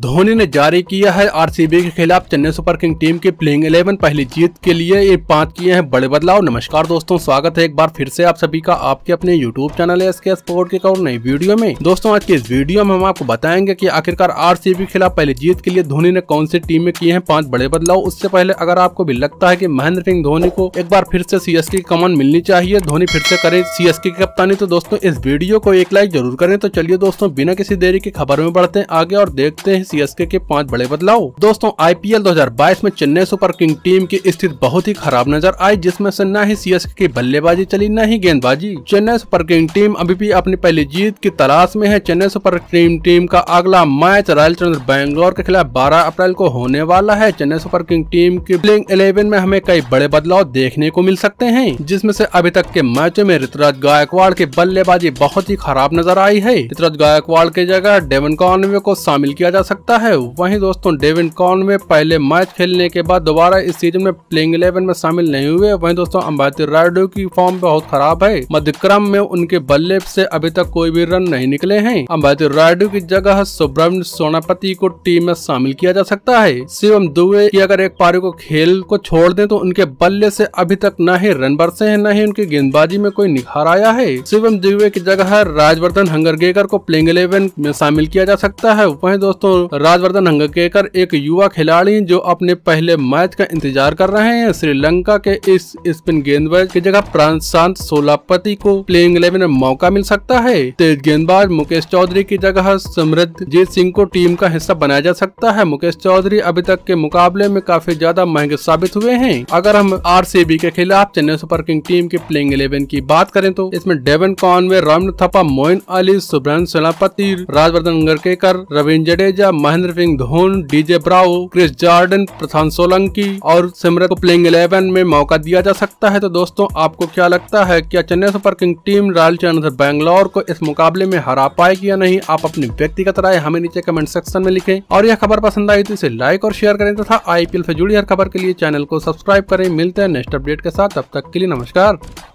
धोनी ने जारी किया है आरसीबी के खिलाफ चेन्नई सुपर किंग टीम की प्लेइंग 11 पहली जीत के लिए ये पांच किए हैं बड़े बदलाव नमस्कार दोस्तों स्वागत है एक बार फिर से आप सभी का आपके अपने YouTube channel S K sport के और नई वीडियो में दोस्तों आज की इस वीडियो में हम आपको बताएंगे कि आखिरकार आर के खिलाफ पहली जीत के लिए धोनी ने कौन सी टीम में किए हैं पांच बड़े बदलाव उससे पहले अगर आपको भी लगता है की महेंद्र सिंह धोनी को एक बार फिर से सी की कमान मिलनी चाहिए धोनी फिर से करे एस की कप्तानी तो दोस्तों इस वीडियो को एक लाइक जरूर करें तो चलिए दोस्तों बिना किसी देरी की खबर में बढ़ते आगे और देखते हैं हैं सीएसके के पांच बड़े बदलाव दोस्तों आईपीएल 2022 में चेन्नई सुपर किंग टीम की स्थिति बहुत ही खराब नजर आई जिसमें से न ही सीएसके की बल्लेबाजी चली न ही गेंदबाजी चेन्नई सुपर किंग टीम अभी भी अपनी पहली जीत की तलाश में है चेन्नई सुपर किंग टीम का अगला मैच रॉयल चैलेंजर बैंगलोर के खिलाफ बारह अप्रैल को होने वाला है चेन्नई सुपर किंग टीम की प्लेइंग इलेवन में हमें कई बड़े बदलाव देखने को मिल सकते हैं जिसमे ऐसी अभी तक के मैचों में ऋतुराज गायकवाड़ की बल्लेबाजी बहुत ही खराब नजर आई है ऋतुराज गायकवाड़ की जगह डेवन कॉनवे को शामिल किया जा सकता सकता है वहीं दोस्तों डेविन कॉन में पहले मैच खेलने के बाद दोबारा इस सीजन में प्लेइंग इलेवन में शामिल नहीं हुए वहीं दोस्तों अम्बाती रायडो की फॉर्म बहुत खराब है मध्यक्रम में उनके बल्ले से अभी तक कोई भी रन नहीं निकले हैं अम्बाती रायडो की जगह सुब्रम सोनापति को टीम में शामिल किया जा सकता है शिवम दुबे की अगर एक पारी को खेल को छोड़ दे तो उनके बल्ले से अभी तक न ही रन बरसे है न ही उनकी गेंदबाजी में कोई निखार आया है शिवम दुबे की जगह राजवर्धन हंगरगेकर को प्लेइंग इलेवन में शामिल किया जा सकता है वहीं दोस्तों राजवर्धन हंगकेकर एक युवा खिलाड़ी जो अपने पहले मैच का इंतजार कर रहे हैं श्रीलंका के इस स्पिन गेंदबाज की जगह प्रशांत सोलापति को प्लेइंग इलेवन में मौका मिल सकता है तेज गेंदबाज मुकेश चौधरी की जगह समृद्ध जीत सिंह को टीम का हिस्सा बनाया जा सकता है मुकेश चौधरी अभी तक के मुकाबले में काफी ज्यादा महंगे साबित हुए हैं अगर हम आर के खिलाफ चेन्नई सुपर किंग टीम के प्लेइंग इलेवन की बात करें तो इसमें Devon Conway Raman Thapa Moeen Ali Subran Senapati Rajvardhan Angarkekar Ravindra Jadeja Mahendra Singh Dhon DJ Bravo Chris Jordan Prashant Solanki और सिमरत को प्लेइंग इलेवन में मौका दिया जा सकता है तो दोस्तों आपको क्या लगता है क्या Chennai super king team royal challenger Bangalore को इस मुकाबले में हरा पाएगी या नहीं आप अपनी व्यक्तिगत राय हमें नीचे कमेंट सेक्शन में लिखें और यह खबर पसंद आई तो इसे लाइक और शेयर करें तथा आईपीएल से जुड़ी हर खबर के लिए चैनल को सब्सक्राइब करें मिलते हैं नेक्स्ट अपडेट के साथ तब तक के लिए नमस्कार